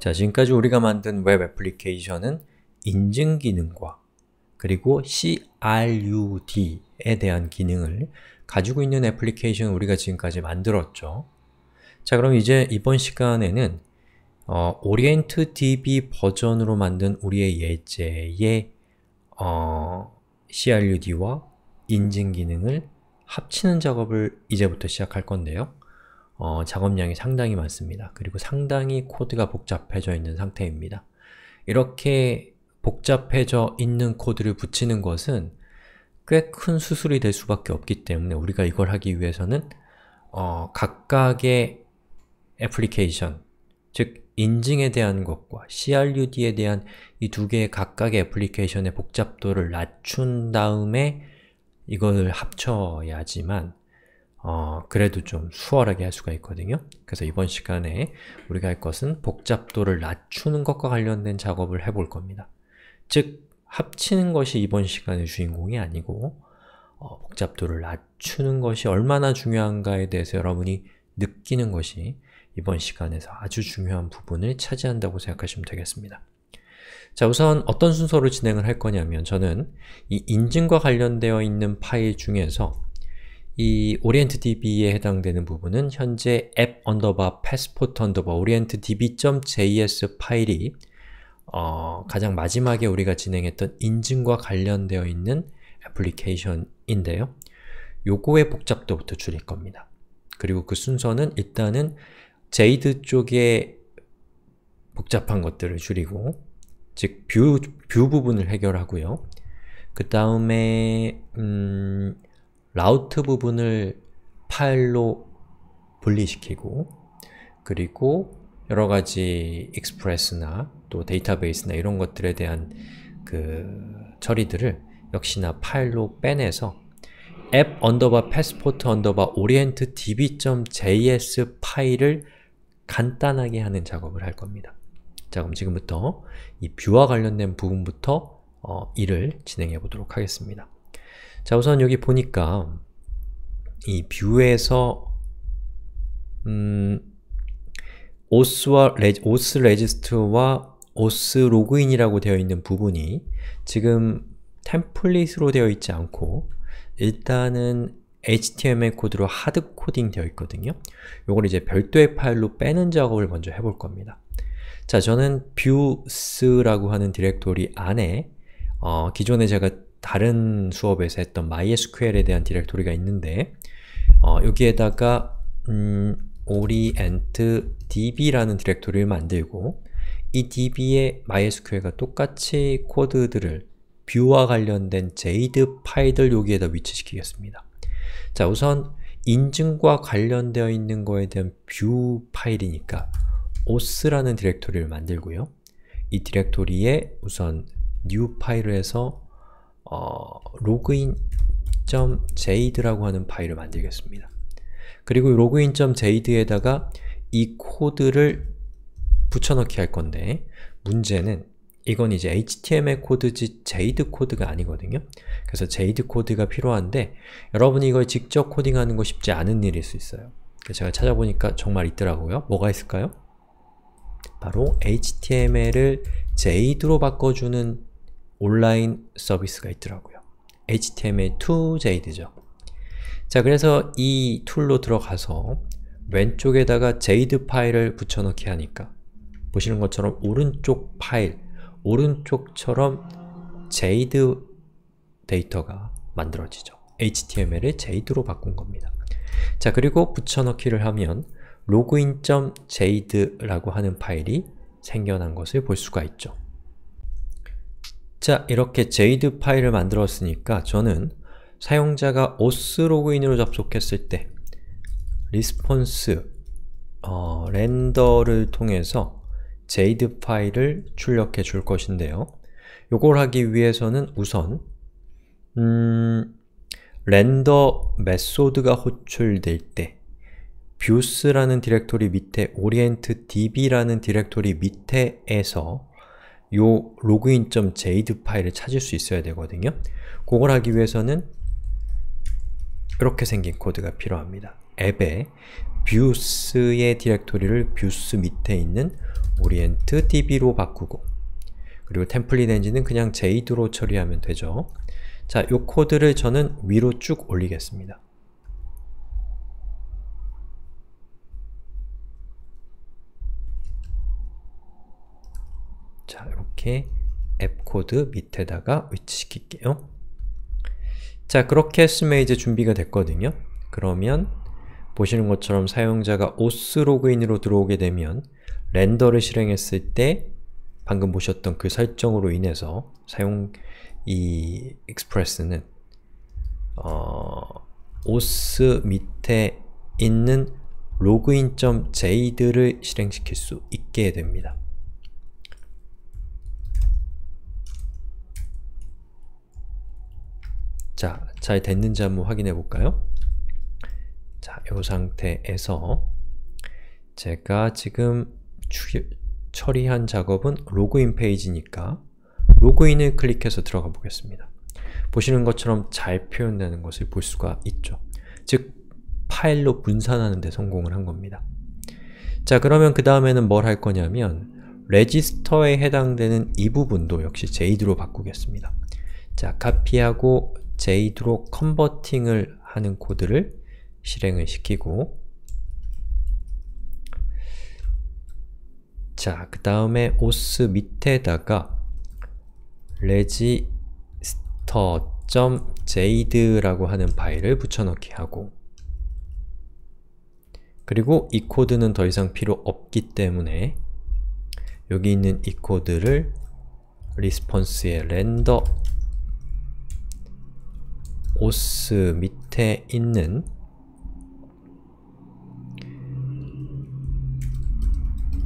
자, 지금까지 우리가 만든 웹 애플리케이션은 인증 기능과 그리고 CRUD에 대한 기능을 가지고 있는 애플리케이션을 우리가 지금까지 만들었죠. 자, 그럼 이제 이번 시간에는 어, orientDB 버전으로 만든 우리의 예제의 어, CRUD와 인증 기능을 합치는 작업을 이제부터 시작할 건데요. 어, 작업량이 상당히 많습니다. 그리고 상당히 코드가 복잡해져 있는 상태입니다. 이렇게 복잡해져 있는 코드를 붙이는 것은 꽤 큰 수술이 될 수밖에 없기 때문에 우리가 이걸 하기 위해서는 어, 각각의 애플리케이션, 즉 인증에 대한 것과 CRUD에 대한 이 두 개의 각각의 애플리케이션의 복잡도를 낮춘 다음에 이걸 합쳐야지만 어, 그래도 좀 수월하게 할 수가 있거든요. 그래서 이번 시간에 우리가 할 것은 복잡도를 낮추는 것과 관련된 작업을 해볼 겁니다. 즉, 합치는 것이 이번 시간의 주인공이 아니고 어, 복잡도를 낮추는 것이 얼마나 중요한가에 대해서 여러분이 느끼는 것이 이번 시간에서 아주 중요한 부분을 차지한다고 생각하시면 되겠습니다. 자 우선 어떤 순서로 진행을 할 거냐면 저는 이 인증과 관련되어 있는 파일 중에서 이 orientdb에 해당되는 부분은 현재 app underbar passport underbar orientdb.js 파일이 어, 가장 마지막에 우리가 진행했던 인증과 관련되어 있는 애플리케이션인데요. 요거의 복잡도부터 줄일 겁니다. 그리고 그 순서는 일단은 제이드 쪽에 복잡한 것들을 줄이고 즉, 뷰, 뷰 부분을 해결하고요. 그 다음에 음, 라우트 부분을 파일로 분리시키고 그리고 여러가지 익스프레스나 또 데이터베이스나 이런 것들에 대한 그 처리들을 역시나 파일로 빼내서 app 언더바 passport 언더바 orient db.js 파일을 간단하게 하는 작업을 할 겁니다. 자 그럼 지금부터 이 뷰와 관련된 부분부터 어, 일을 진행해 보도록 하겠습니다. 자 우선 여기 보니까 이 뷰에서 음, 오스와 레지, 오스 레지스트와 오스 로그인이라고 되어 있는 부분이 지금 템플릿으로 되어 있지 않고 일단은 HTML 코드로 하드 코딩 되어 있거든요. 요걸 이제 별도의 파일로 빼는 작업을 먼저 해볼 겁니다. 자, 저는 뷰스라고 하는 디렉토리 안에 어, 기존에 제가 다른 수업에서 했던 MySQL에 대한 디렉토리가 있는데 어, 여기에다가 음, orient.db라는 디렉토리를 만들고 이 db에 MySQL과 똑같이 코드들을 뷰와 관련된 JD 파일들 여기에다 위치시키겠습니다. 자 우선 인증과 관련되어 있는 거에 대한 뷰 파일이니까 os라는 디렉토리를 만들고요. 이 디렉토리에 우선 new 파일을 해서 어, login.jade라고 하는 파일을 만들겠습니다. 그리고 login.jade에다가 이 코드를 붙여넣기 할 건데 문제는 이건 이제 HTML 코드지 JADE 코드가 아니거든요. 그래서 JADE 코드가 필요한데 여러분이 이걸 직접 코딩하는 거 쉽지 않은 일일 수 있어요. 제가 찾아보니까 정말 있더라고요. 뭐가 있을까요? 바로 HTML을 JADE로 바꿔주는 온라인 서비스가 있더라고요. HTML2JD죠. 자, 그래서 이 툴로 들어가서 왼쪽에다가 JD 파일을 붙여넣기 하니까 보시는 것처럼 오른쪽 파일, 오른쪽처럼 JD 데이터가 만들어지죠. HTML을 JD로 바꾼 겁니다. 자, 그리고 붙여넣기를 하면 로그인.jade라고 하는 파일이 생겨난 것을 볼 수가 있죠. 자, 이렇게 jade 파일을 만들었으니까 저는 사용자가 os 로그인으로 접속했을 때 r e s 리스폰스 어, 렌더를 통해서 jade 파일을 출력해 줄 것인데요. 요걸 하기 위해서는 우선 음, 렌더 메소드가 호출될 때 views라는 디렉토리 밑에 orientdb라는 디렉토리 밑에에서 요 login.jd 파일을 찾을 수 있어야 되거든요. 그걸 하기 위해서는 이렇게 생긴 코드가 필요합니다. 앱에 뷰스의 디렉토리를 뷰스 밑에 있는 orient db로 바꾸고 그리고 템플릿 엔진은 그냥 jd로 처리하면 되죠. 자, 요 코드를 저는 위로 쭉 올리겠습니다. 자, 이렇게 앱 코드 밑에다가 위치시킬게요. 자, 그렇게 했으면 이제 준비가 됐거든요. 그러면 보시는 것처럼 사용자가 OS 로그인으로 들어오게 되면 렌더를 실행했을 때 방금 보셨던 그 설정으로 인해서 사용 이 익스프레스는 어, OS 밑에 있는 로그인.j들을 실행시킬 수 있게 됩니다. 자, 잘 됐는지 한번 확인해 볼까요? 자, 이 상태에서 제가 지금 추, 처리한 작업은 로그인 페이지니까 로그인을 클릭해서 들어가 보겠습니다. 보시는 것처럼 잘 표현되는 것을 볼 수가 있죠. 즉, 파일로 분산하는 데 성공을 한 겁니다. 자, 그러면 그 다음에는 뭘 할 거냐면 레지스터에 해당되는 이 부분도 역시 제이로 바꾸겠습니다. 자, 카피하고 j a d 로 컨버팅을 하는 코드를 실행을 시키고 자, 그 다음에 os 밑에다가 register.jade라고 하는 파일을 붙여넣기 하고 그리고 이 코드는 더 이상 필요 없기 때문에 여기 있는 이 코드를 response의 render 오스 밑에 있는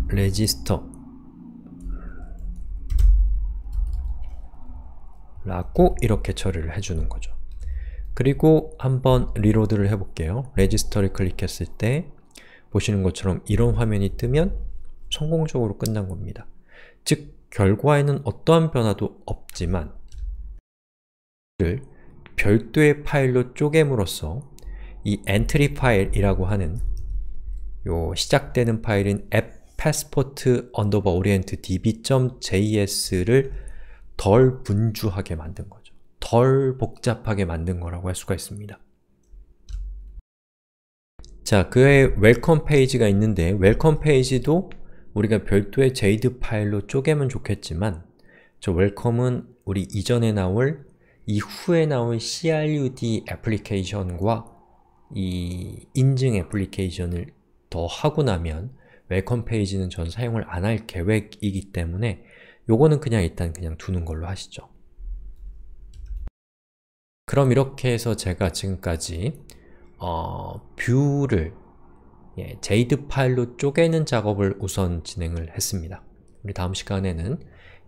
레지스터 라고 이렇게 처리를 해주는 거죠. 그리고 한번 리로드를 해볼게요. 레지스터를 클릭했을 때 보시는 것처럼 이런 화면이 뜨면 성공적으로 끝난 겁니다. 즉, 결과에는 어떠한 변화도 없지만 별도의 파일로 쪼갰으로써 이 엔트리 파일이라고 하는 요 시작되는 파일인 app passport underbar orient db.js를 덜 분주하게 만든 거죠. 덜 복잡하게 만든 거라고 할 수가 있습니다. 자, 그에 웰컴 페이지가 있는데 웰컴 페이지도 우리가 별도의 JD a e 파일로 쪼개면 좋겠지만 저 웰컴은 우리 이전에 나올 이후에 나온 CRUD 애플리케이션과 이 인증 애플리케이션을 더 하고 나면 웰컴 페이지는 전 사용을 안 할 계획이기 때문에 요거는 그냥 일단 그냥 두는 걸로 하시죠. 그럼 이렇게 해서 제가 지금까지 어, 뷰를 예, 제이드 파일로 쪼개는 작업을 우선 진행을 했습니다. 우리 다음 시간에는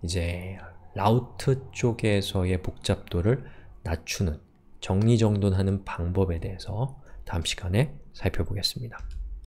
이제 라우트 쪽에서의 복잡도를 낮추는 정리정돈하는 방법에 대해서 다음 시간에 살펴보겠습니다.